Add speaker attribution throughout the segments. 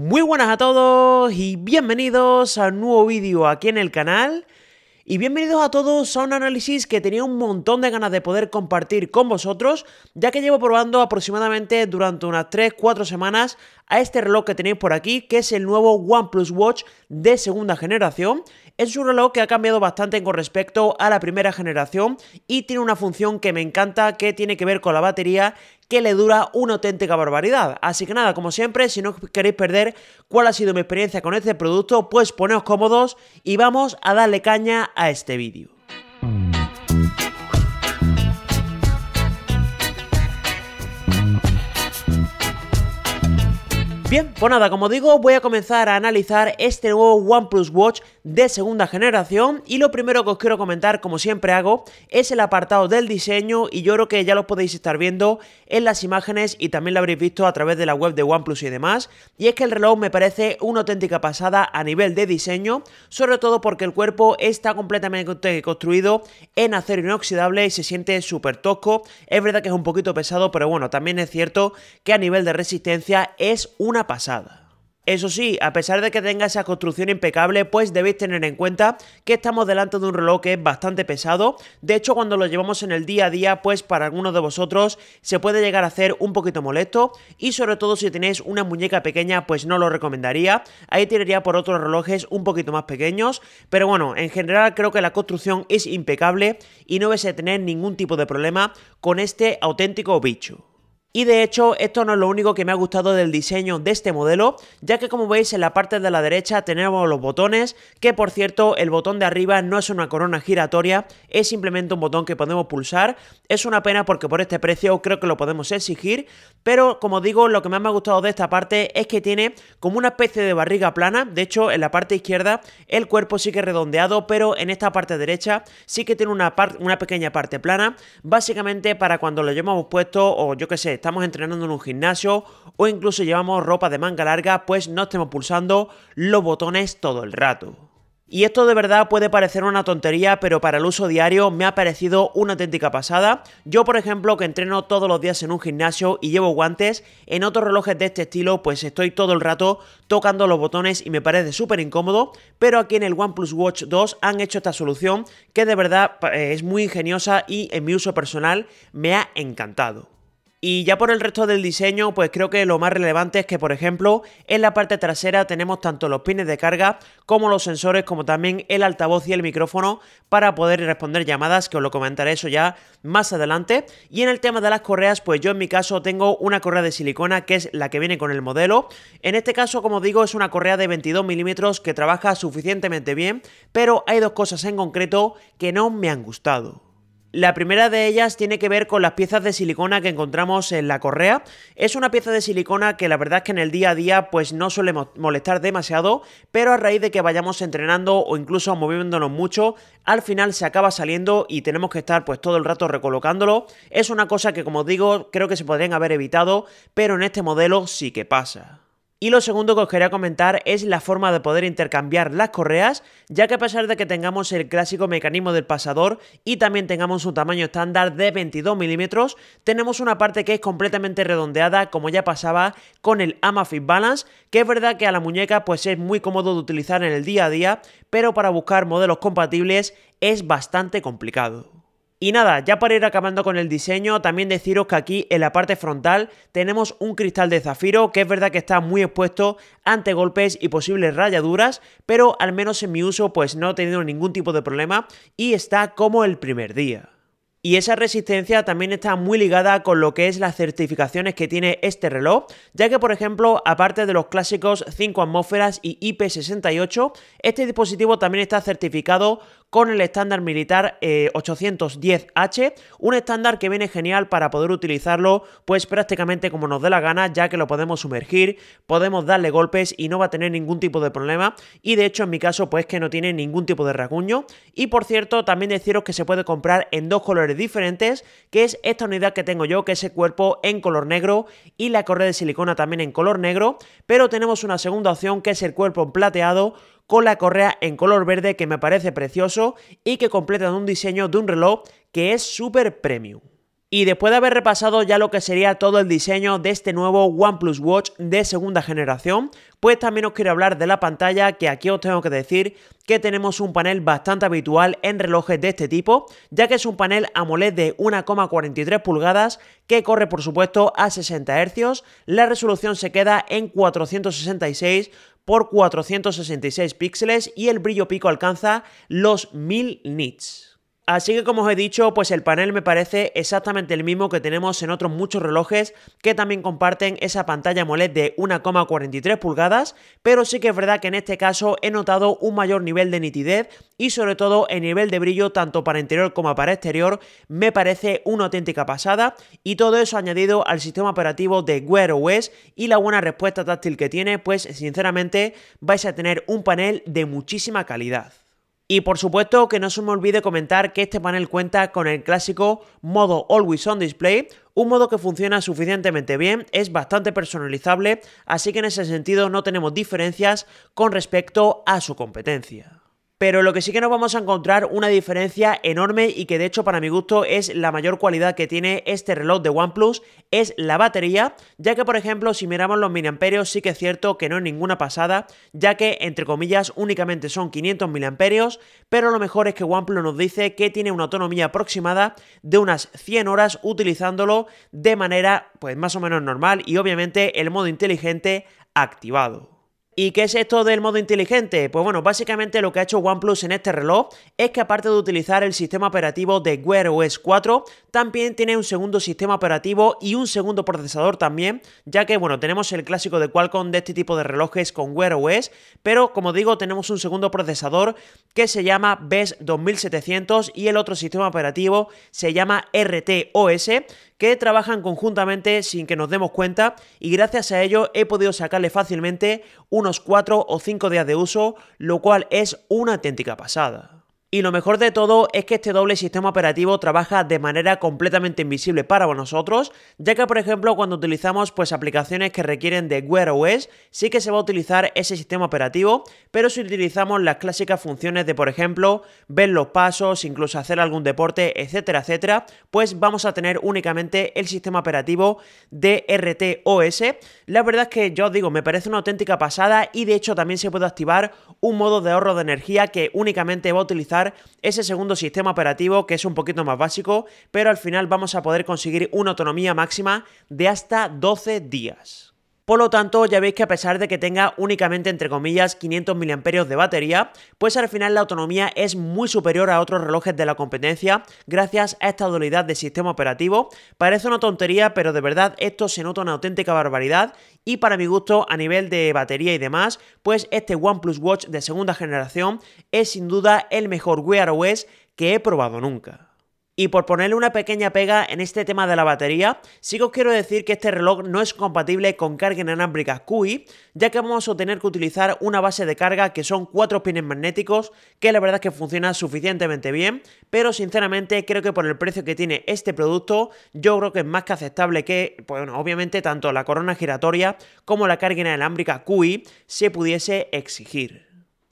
Speaker 1: Muy buenas a todos y bienvenidos a un nuevo vídeo aquí en el canal. Y bienvenidos a todos a un análisis que tenía un montón de ganas de poder compartir con vosotros, ya que llevo probando aproximadamente durante unas 3-4 semanas a este reloj que tenéis por aquí, que es el nuevo OnePlus Watch de segunda generación es un reloj que ha cambiado bastante con respecto a la primera generación y tiene una función que me encanta que tiene que ver con la batería que le dura una auténtica barbaridad. Así que nada, como siempre, si no queréis perder cuál ha sido mi experiencia con este producto, pues poneos cómodos y vamos a darle caña a este vídeo. Bien, pues nada, como digo, voy a comenzar a analizar este nuevo OnePlus Watch de segunda generación y lo primero que os quiero comentar como siempre hago es el apartado del diseño y yo creo que ya lo podéis estar viendo en las imágenes y también lo habréis visto a través de la web de OnePlus y demás y es que el reloj me parece una auténtica pasada a nivel de diseño sobre todo porque el cuerpo está completamente construido en acero inoxidable y se siente súper tosco es verdad que es un poquito pesado pero bueno también es cierto que a nivel de resistencia es una pasada eso sí, a pesar de que tenga esa construcción impecable, pues debéis tener en cuenta que estamos delante de un reloj que es bastante pesado. De hecho, cuando lo llevamos en el día a día, pues para algunos de vosotros se puede llegar a hacer un poquito molesto y sobre todo si tenéis una muñeca pequeña, pues no lo recomendaría. Ahí tiraría por otros relojes un poquito más pequeños, pero bueno, en general creo que la construcción es impecable y no vais a tener ningún tipo de problema con este auténtico bicho. Y de hecho, esto no es lo único que me ha gustado del diseño de este modelo, ya que como veis en la parte de la derecha tenemos los botones, que por cierto, el botón de arriba no es una corona giratoria, es simplemente un botón que podemos pulsar. Es una pena porque por este precio creo que lo podemos exigir, pero como digo, lo que más me ha gustado de esta parte es que tiene como una especie de barriga plana, de hecho en la parte izquierda el cuerpo sigue redondeado, pero en esta parte derecha sí que tiene una, pequeña parte plana, básicamente para cuando lo llevamos puesto o yo que sé, estamos entrenando en un gimnasio o incluso llevamos ropa de manga larga, pues no estemos pulsando los botones todo el rato. Y esto de verdad puede parecer una tontería, pero para el uso diario me ha parecido una auténtica pasada. Yo, por ejemplo, que entreno todos los días en un gimnasio y llevo guantes, en otros relojes de este estilo pues estoy todo el rato tocando los botones y me parece súper incómodo, pero aquí en el OnePlus Watch 2 han hecho esta solución que de verdad eh, es muy ingeniosa y en mi uso personal me ha encantado. Y ya por el resto del diseño, pues creo que lo más relevante es que, por ejemplo, en la parte trasera tenemos tanto los pines de carga como los sensores, como también el altavoz y el micrófono para poder responder llamadas, que os lo comentaré eso ya más adelante. Y en el tema de las correas, pues yo en mi caso tengo una correa de silicona que es la que viene con el modelo. En este caso, como digo, es una correa de 22 milímetros que trabaja suficientemente bien, pero hay dos cosas en concreto que no me han gustado. La primera de ellas tiene que ver con las piezas de silicona que encontramos en la correa. Es una pieza de silicona que la verdad es que en el día a día pues no suele molestar demasiado, pero a raíz de que vayamos entrenando o incluso moviéndonos mucho, al final se acaba saliendo y tenemos que estar pues todo el rato recolocándolo. Es una cosa que como digo creo que se podrían haber evitado, pero en este modelo sí que pasa. Y lo segundo que os quería comentar es la forma de poder intercambiar las correas, ya que a pesar de que tengamos el clásico mecanismo del pasador y también tengamos un tamaño estándar de 22 milímetros, tenemos una parte que es completamente redondeada como ya pasaba con el Amafit Balance, que es verdad que a la muñeca pues es muy cómodo de utilizar en el día a día, pero para buscar modelos compatibles es bastante complicado. Y nada, ya para ir acabando con el diseño, también deciros que aquí en la parte frontal tenemos un cristal de zafiro que es verdad que está muy expuesto ante golpes y posibles rayaduras, pero al menos en mi uso pues no he tenido ningún tipo de problema y está como el primer día. Y esa resistencia también está muy ligada con lo que es las certificaciones que tiene este reloj, ya que por ejemplo, aparte de los clásicos 5 atmósferas y IP68, este dispositivo también está certificado con el estándar militar 810H, eh, un estándar que viene genial para poder utilizarlo pues prácticamente como nos dé la gana, ya que lo podemos sumergir, podemos darle golpes y no va a tener ningún tipo de problema y de hecho en mi caso pues que no tiene ningún tipo de rasguño y por cierto también deciros que se puede comprar en dos colores diferentes, que es esta unidad que tengo yo, que es el cuerpo en color negro y la correa de silicona también en color negro, pero tenemos una segunda opción que es el cuerpo en plateado con la correa en color verde que me parece precioso y que completan un diseño de un reloj que es súper premium. Y después de haber repasado ya lo que sería todo el diseño de este nuevo OnePlus Watch de segunda generación, pues también os quiero hablar de la pantalla, que aquí os tengo que decir que tenemos un panel bastante habitual en relojes de este tipo, ya que es un panel AMOLED de 1,43 pulgadas que corre por supuesto a 60 Hz, la resolución se queda en 466 por 466 píxeles y el brillo pico alcanza los 1000 nits. Así que como os he dicho, pues el panel me parece exactamente el mismo que tenemos en otros muchos relojes que también comparten esa pantalla AMOLED de 1,43 pulgadas, pero sí que es verdad que en este caso he notado un mayor nivel de nitidez y sobre todo el nivel de brillo tanto para interior como para exterior me parece una auténtica pasada y todo eso añadido al sistema operativo de Wear OS y la buena respuesta táctil que tiene, pues sinceramente vais a tener un panel de muchísima calidad. Y por supuesto que no se me olvide comentar que este panel cuenta con el clásico modo Always on Display, un modo que funciona suficientemente bien, es bastante personalizable, así que en ese sentido no tenemos diferencias con respecto a su competencia pero lo que sí que nos vamos a encontrar una diferencia enorme y que de hecho para mi gusto es la mayor cualidad que tiene este reloj de OnePlus es la batería, ya que por ejemplo si miramos los miliamperios sí que es cierto que no es ninguna pasada, ya que entre comillas únicamente son 500 miliamperios, pero lo mejor es que OnePlus nos dice que tiene una autonomía aproximada de unas 100 horas utilizándolo de manera pues más o menos normal y obviamente el modo inteligente activado. ¿Y qué es esto del modo inteligente? Pues bueno, básicamente lo que ha hecho OnePlus en este reloj es que aparte de utilizar el sistema operativo de Wear OS 4, también tiene un segundo sistema operativo y un segundo procesador también, ya que bueno, tenemos el clásico de Qualcomm de este tipo de relojes con Wear OS, pero como digo, tenemos un segundo procesador que se llama BES 2700 y el otro sistema operativo se llama RTOS, que trabajan conjuntamente sin que nos demos cuenta y gracias a ello he podido sacarle fácilmente unos 4 o 5 días de uso, lo cual es una auténtica pasada. Y lo mejor de todo es que este doble sistema operativo trabaja de manera completamente invisible para nosotros, ya que por ejemplo cuando utilizamos pues aplicaciones que requieren de Wear OS, sí que se va a utilizar ese sistema operativo, pero si utilizamos las clásicas funciones de por ejemplo ver los pasos, incluso hacer algún deporte, etcétera, etcétera, pues vamos a tener únicamente el sistema operativo de RTOS. La verdad es que yo os digo, me parece una auténtica pasada y de hecho también se puede activar un modo de ahorro de energía que únicamente va a utilizar ese segundo sistema operativo que es un poquito más básico, pero al final vamos a poder conseguir una autonomía máxima de hasta 12 días. Por lo tanto, ya veis que a pesar de que tenga únicamente, entre comillas, 500 mAh de batería, pues al final la autonomía es muy superior a otros relojes de la competencia gracias a esta dualidad de sistema operativo. Parece una tontería, pero de verdad esto se nota una auténtica barbaridad y para mi gusto, a nivel de batería y demás, pues este OnePlus Watch de segunda generación es sin duda el mejor Wear OS que he probado nunca. Y por ponerle una pequeña pega en este tema de la batería, sí que os quiero decir que este reloj no es compatible con carga inalámbrica QI, ya que vamos a tener que utilizar una base de carga que son cuatro pines magnéticos, que la verdad es que funciona suficientemente bien, pero sinceramente creo que por el precio que tiene este producto, yo creo que es más que aceptable que, bueno, obviamente tanto la corona giratoria como la carga inalámbrica QI se pudiese exigir.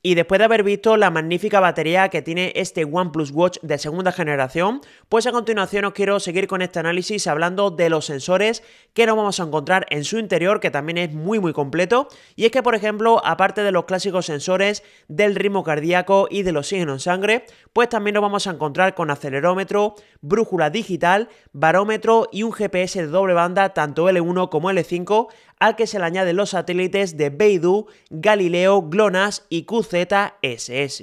Speaker 1: Y después de haber visto la magnífica batería que tiene este OnePlus Watch de segunda generación, pues a continuación os quiero seguir con este análisis hablando de los sensores que nos vamos a encontrar en su interior, que también es muy muy completo. Y es que, por ejemplo, aparte de los clásicos sensores del ritmo cardíaco y del oxígeno en sangre, pues también nos vamos a encontrar con acelerómetro, brújula digital, barómetro y un GPS de doble banda, tanto L1 como L5, al que se le añaden los satélites de Beidou, Galileo, GLONASS y QZSS.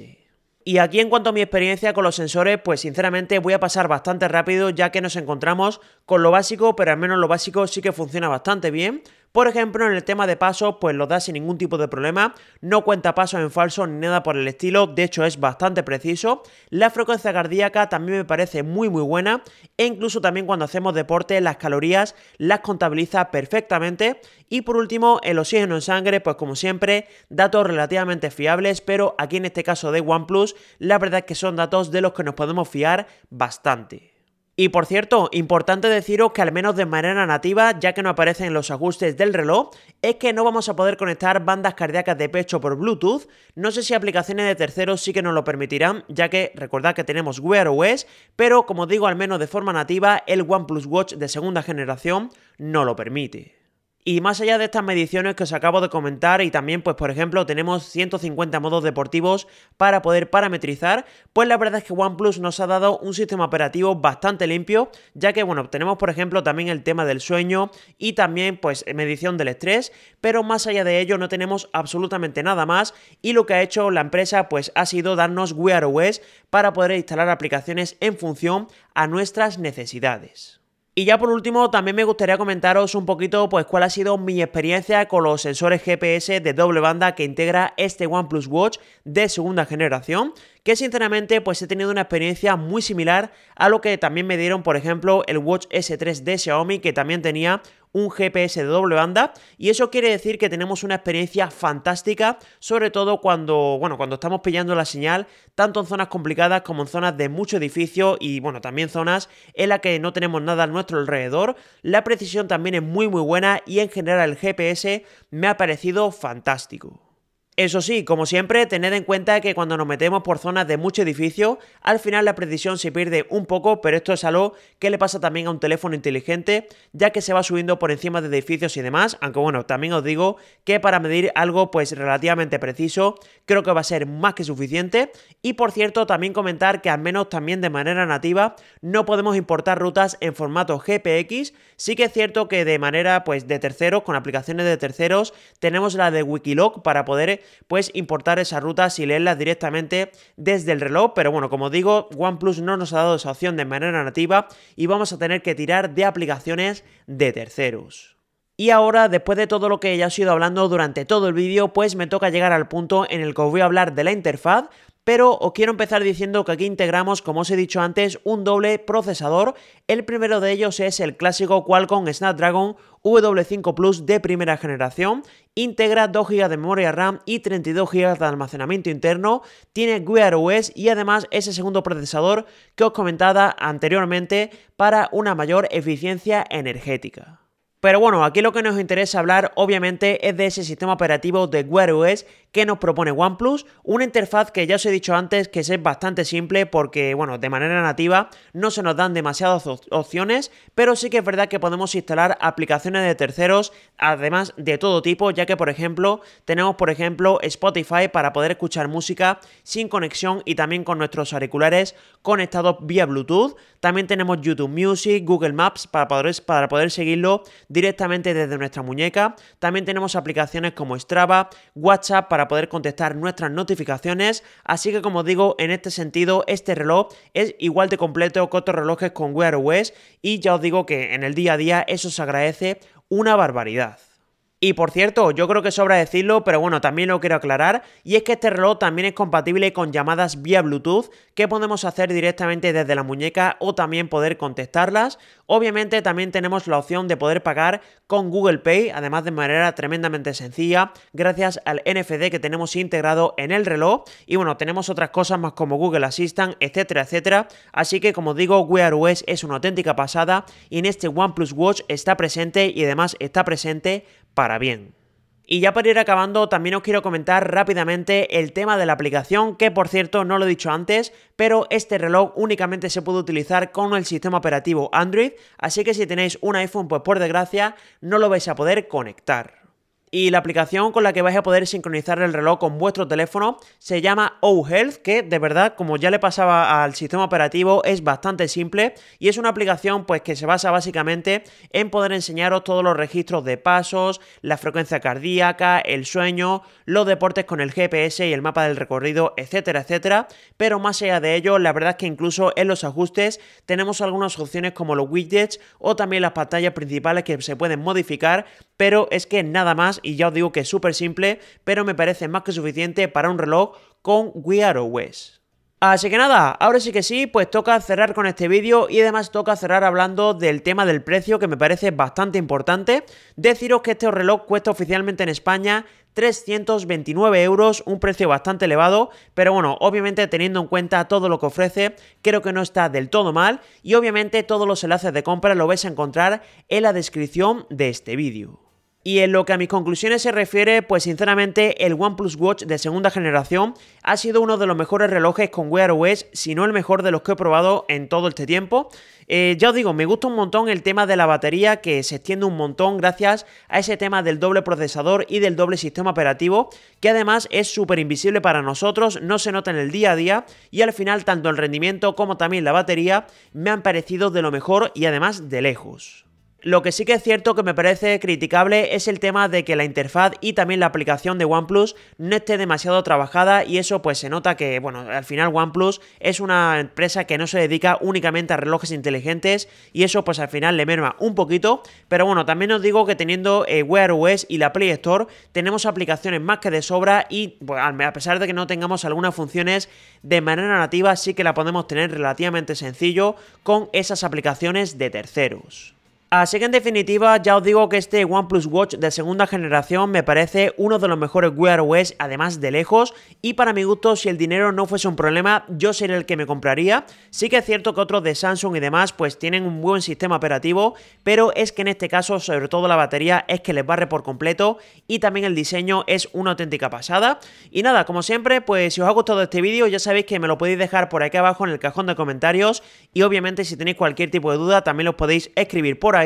Speaker 1: Y aquí en cuanto a mi experiencia con los sensores, pues sinceramente voy a pasar bastante rápido ya que nos encontramos con lo básico, pero al menos lo básico sí que funciona bastante bien. Por ejemplo, en el tema de pasos, pues lo da sin ningún tipo de problema, no cuenta pasos en falso ni nada por el estilo, de hecho es bastante preciso. La frecuencia cardíaca también me parece muy muy buena e incluso también cuando hacemos deporte las calorías las contabiliza perfectamente. Y por último, el oxígeno en sangre, pues como siempre, datos relativamente fiables, pero aquí en este caso de OnePlus, la verdad es que son datos de los que nos podemos fiar bastante. Y por cierto, importante deciros que al menos de manera nativa, ya que no aparecen los ajustes del reloj, es que no vamos a poder conectar bandas cardíacas de pecho por Bluetooth. No sé si aplicaciones de terceros sí que nos lo permitirán, ya que recordad que tenemos Wear OS, pero como digo, al menos de forma nativa, el OnePlus Watch de segunda generación no lo permite. Y más allá de estas mediciones que os acabo de comentar y también pues por ejemplo tenemos 150 modos deportivos para poder parametrizar, pues la verdad es que OnePlus nos ha dado un sistema operativo bastante limpio, ya que bueno, tenemos por ejemplo también el tema del sueño y también pues medición del estrés, pero más allá de ello no tenemos absolutamente nada más y lo que ha hecho la empresa pues ha sido darnos OS para poder instalar aplicaciones en función a nuestras necesidades. Y ya por último, también me gustaría comentaros un poquito pues cuál ha sido mi experiencia con los sensores GPS de doble banda que integra este OnePlus Watch de segunda generación, que sinceramente pues he tenido una experiencia muy similar a lo que también me dieron por ejemplo el Watch S3 de Xiaomi que también tenía un GPS de doble banda y eso quiere decir que tenemos una experiencia fantástica, sobre todo cuando, bueno, cuando estamos pillando la señal, tanto en zonas complicadas como en zonas de mucho edificio y, bueno, también zonas en las que no tenemos nada a nuestro alrededor. La precisión también es muy muy buena y en general el GPS me ha parecido fantástico. Eso sí, como siempre, tened en cuenta que cuando nos metemos por zonas de mucho edificio, al final la precisión se pierde un poco, pero esto es algo que le pasa también a un teléfono inteligente, ya que se va subiendo por encima de edificios y demás, aunque bueno, también os digo que para medir algo pues relativamente preciso, creo que va a ser más que suficiente. Y por cierto, también comentar que al menos también de manera nativa no podemos importar rutas en formato GPX, sí que es cierto que de manera pues de terceros, con aplicaciones de terceros, tenemos la de Wikiloc para poder pues importar esas rutas y leerlas directamente desde el reloj, pero bueno, como digo, OnePlus no nos ha dado esa opción de manera nativa y vamos a tener que tirar de aplicaciones de terceros. Y ahora, después de todo lo que ya os he ido hablando durante todo el vídeo, pues me toca llegar al punto en el que os voy a hablar de la interfaz, pero os quiero empezar diciendo que aquí integramos, como os he dicho antes, un doble procesador. El primero de ellos es el clásico Qualcomm Snapdragon W5 Plus de primera generación, integra 2 GB de memoria RAM y 32 GB de almacenamiento interno, tiene Wear OS y además ese segundo procesador que os comentaba anteriormente para una mayor eficiencia energética. Pero bueno, aquí lo que nos interesa hablar obviamente es de ese sistema operativo de Wear OS que nos propone OnePlus, una interfaz que ya os he dicho antes que es bastante simple porque, bueno, de manera nativa no se nos dan demasiadas opciones, pero sí que es verdad que podemos instalar aplicaciones de terceros, además de todo tipo, ya que, por ejemplo, tenemos, por ejemplo, Spotify para poder escuchar música sin conexión y también con nuestros auriculares conectados vía Bluetooth. También tenemos YouTube Music, Google Maps para para poder seguirlo directamente desde nuestra muñeca. También tenemos aplicaciones como Strava, WhatsApp para poder contestar nuestras notificaciones, así que como digo, en este sentido, este reloj es igual de completo que otros relojes con Wear OS y ya os digo que en el día a día eso se agradece una barbaridad. Y por cierto, yo creo que sobra decirlo, pero bueno, también lo quiero aclarar, y es que este reloj también es compatible con llamadas vía Bluetooth que podemos hacer directamente desde la muñeca o también poder contestarlas. Obviamente también tenemos la opción de poder pagar con Google Pay, además de manera tremendamente sencilla, gracias al NFD que tenemos integrado en el reloj. Y bueno, tenemos otras cosas más como Google Assistant, etcétera, etcétera. Así que como digo, Wear OS es una auténtica pasada y en este OnePlus Watch está presente y además está presente para bien. Y ya para ir acabando, también os quiero comentar rápidamente el tema de la aplicación, que por cierto no lo he dicho antes, pero este reloj únicamente se puede utilizar con el sistema operativo Android, así que si tenéis un iPhone, pues por desgracia no lo vais a poder conectar y la aplicación con la que vais a poder sincronizar el reloj con vuestro teléfono se llama OHealth, que de verdad, como ya le pasaba al sistema operativo, es bastante simple y es una aplicación pues que se basa básicamente en poder enseñaros todos los registros de pasos, la frecuencia cardíaca, el sueño, los deportes con el GPS y el mapa del recorrido, etcétera, etcétera, pero más allá de ello, la verdad es que incluso en los ajustes tenemos algunas opciones como los widgets o también las pantallas principales que se pueden modificar pero es que nada más y ya os digo que es súper simple, pero me parece más que suficiente para un reloj con Wear OS. Así que nada, ahora sí que sí, pues toca cerrar con este vídeo y además toca cerrar hablando del tema del precio que me parece bastante importante. Deciros que este reloj cuesta oficialmente en España 329 euros, un precio bastante elevado, pero bueno, obviamente teniendo en cuenta todo lo que ofrece, creo que no está del todo mal y obviamente todos los enlaces de compra lo vais a encontrar en la descripción de este vídeo. Y en lo que a mis conclusiones se refiere, pues sinceramente el OnePlus Watch de segunda generación ha sido uno de los mejores relojes con Wear OS, si no el mejor de los que he probado en todo este tiempo. Eh, ya os digo, me gusta un montón el tema de la batería que se extiende un montón gracias a ese tema del doble procesador y del doble sistema operativo, que además es súper invisible para nosotros, no se nota en el día a día y al final tanto el rendimiento como también la batería me han parecido de lo mejor y además de lejos. Lo que sí que es cierto que me parece criticable es el tema de que la interfaz y también la aplicación de OnePlus no esté demasiado trabajada y eso pues se nota que, bueno, al final OnePlus es una empresa que no se dedica únicamente a relojes inteligentes y eso pues al final le merma un poquito, pero bueno, también os digo que teniendo eh, Wear OS y la Play Store tenemos aplicaciones más que de sobra y pues, a pesar de que no tengamos algunas funciones de manera nativa sí que la podemos tener relativamente sencillo con esas aplicaciones de terceros. Así que en definitiva, ya os digo que este OnePlus Watch de segunda generación me parece uno de los mejores Wear OS, además de lejos, y para mi gusto, si el dinero no fuese un problema, yo sería el que me compraría. Sí que es cierto que otros de Samsung y demás, pues tienen un buen sistema operativo, pero es que en este caso, sobre todo la batería, es que les barre por completo, y también el diseño es una auténtica pasada. Y nada, como siempre, pues si os ha gustado este vídeo, ya sabéis que me lo podéis dejar por aquí abajo en el cajón de comentarios, y obviamente si tenéis cualquier tipo de duda, también lo podéis escribir por ahí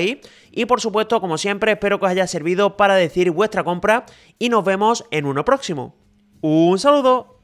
Speaker 1: y por supuesto, como siempre, espero que os haya servido para decir vuestra compra y nos vemos en uno próximo. Un saludo.